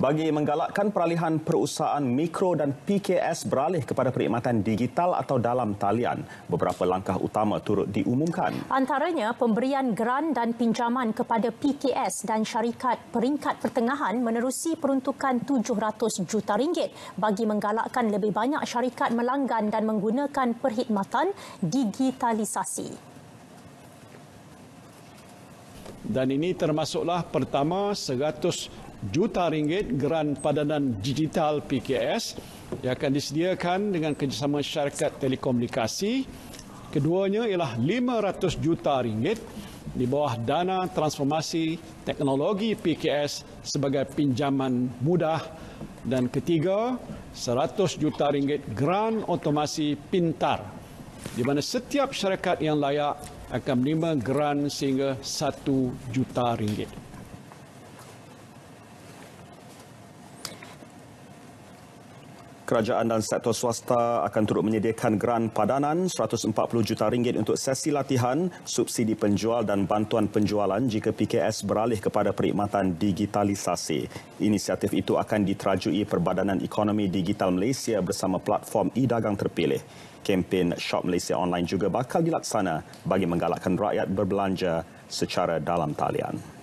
bagi menggalakkan peralihan perusahaan mikro dan PKS beralih kepada perkhidmatan digital atau dalam talian. Beberapa langkah utama turut diumumkan. Antaranya, pemberian geran dan pinjaman kepada PKS dan syarikat peringkat pertengahan menerusi peruntukan 700 juta ringgit bagi menggalakkan lebih banyak syarikat melanggan dan menggunakan perkhidmatan digitalisasi. Dan ini termasuklah pertama juta ringgit geran padanan digital PKS yang akan disediakan dengan kerjasama syarikat telekomunikasi. Keduanya ialah 500 juta ringgit di bawah dana transformasi teknologi PKS sebagai pinjaman mudah dan ketiga 100 juta ringgit geran otomasi pintar di mana setiap syarikat yang layak akan menerima geran sehingga 1 juta ringgit. kerajaan dan sektor swasta akan turut menyediakan geran padanan 140 juta ringgit untuk sesi latihan, subsidi penjual dan bantuan penjualan jika PKS beralih kepada perkhidmatan digitalisasi. Inisiatif itu akan diterajui Perbadanan Ekonomi Digital Malaysia bersama platform e-dagang terpilih. Kempen Shop Malaysia Online juga bakal dilaksana bagi menggalakkan rakyat berbelanja secara dalam talian.